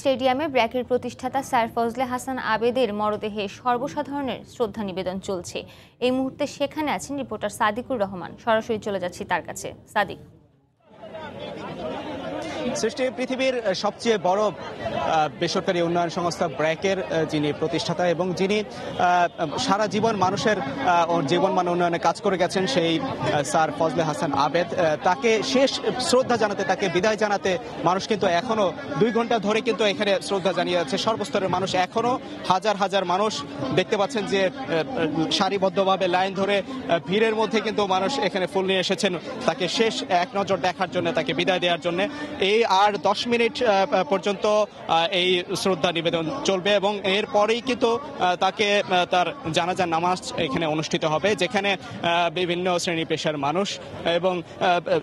স্টেডিয়ামে ব্র্যাকের প্রতিষ্ঠাতা স্যার ফজলে হাসান আবেদের মরদেহে সর্বসাধারণের শ্রদ্ধা নিবেদন চলছে এই মুহূর্তে সেখানে আছেন রিপোর্টার সাদিকুর রহমান সরাসরি চলে যাচ্ছি তার কাছে সাদিক সৃষ্টি পৃথিবীর সবচেয়ে বড় বেসরকারি উন্নয়ন সংস্থা ব্র্যাকের যিনি প্রতিষ্ঠাতা এবং যিনি সারা জীবন মানুষের জীবন মান উন্নয়নে কাজ করে গেছেন সেই স্যার ফজলে হাসান আবেদ তাকে শেষ শ্রদ্ধা জানাতে তাকে বিদায় জানাতে মানুষ কিন্তু এখনো দুই ঘন্টা ধরে কিন্তু এখানে শ্রদ্ধা জানিয়ে যাচ্ছে সর্বস্তরের মানুষ এখনো হাজার হাজার মানুষ দেখতে পাচ্ছেন যে সারিবদ্ধভাবে লাইন ধরে ভিড়ের মধ্যে কিন্তু মানুষ এখানে ফুল নিয়ে এসেছেন তাকে শেষ এক নজর দেখার জন্য তাকে বিদায় দেওয়ার জন্য এই আর দশ মিনিট পর্যন্ত এই শ্রদ্ধা নিবেদন চলবে এবং এরপরেই কিন্তু তাকে তার জানাজার নামাজ এখানে অনুষ্ঠিত হবে যেখানে বিভিন্ন শ্রেণী পেশার মানুষ এবং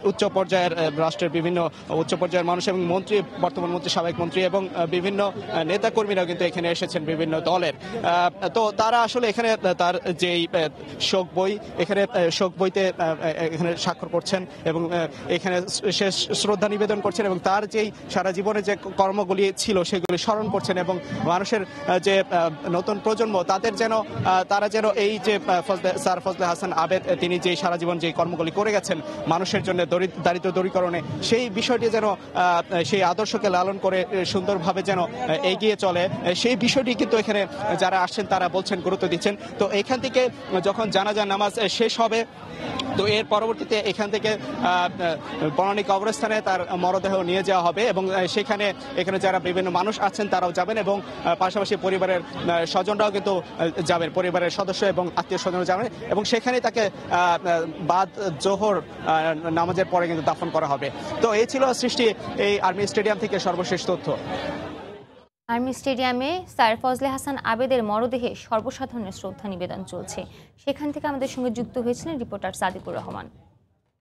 উচ্চ পর্যায়ের রাষ্ট্রের বিভিন্ন উচ্চ পর্যায়ের মানুষ এবং মন্ত্রী বর্তমান মন্ত্রী সাবেক মন্ত্রী এবং বিভিন্ন নেতাকর্মীরাও কিন্তু এখানে এসেছেন বিভিন্ন দলের তো তারা আসলে এখানে তার যেই শোক বই এখানে শোক বইতে এখানে স্বাক্ষর করছেন এবং এখানে শেষ শ্রদ্ধা নিবেদন করছেন এবং তার যেই সারা জীবনে যে কর্মগুলি ছিল সেগুলি স্মরণ করছেন এবং মানুষের যে নতুন প্রজন্ম তাদের যেন তারা যেন এই যে স্যার ফজলে হাসান আবেদ তিনি যে সারা জীবন যে কর্মগুলি করে গেছেন মানুষের জন্য দারিদ্র দূরীকরণে সেই বিষয়টি যেন সেই আদর্শকে লালন করে সুন্দরভাবে যেন এগিয়ে চলে সেই বিষয়টি কিন্তু এখানে যারা আসছেন তারা বলছেন গুরুত্ব দিচ্ছেন তো এখান থেকে যখন জানাজা নামাজ শেষ হবে তো এর পরবর্তীতে এখান থেকে বনানী কবরস্থানে তার মরদেহ নিয়ে যাওয়া হবে এবং সেখানে এখানে যারা বিভিন্ন মানুষ আছেন তারাও যাবেন এবং পাশাপাশি পরিবারের স্বজনরাও কিন্তু যাবেন পরিবারের সদস্য এবং আত্মীয় স্বজন যাবেন এবং সেখানে তাকে বাদ জোহর নামাজের পরে কিন্তু দাফন করা হবে তো এই ছিল সৃষ্টি এই আর্মি স্টেডিয়াম থেকে সর্বশেষ তথ্য আর্মি স্টেডিয়ামে স্যার ফজলে হাসান আবেদের মরদেহে সর্বসাধারণের শ্রদ্ধা নিবেদন চলছে সেখান থেকে আমাদের সঙ্গে যুক্ত হয়েছিলেন রিপোর্টার সাদিকুর রহমান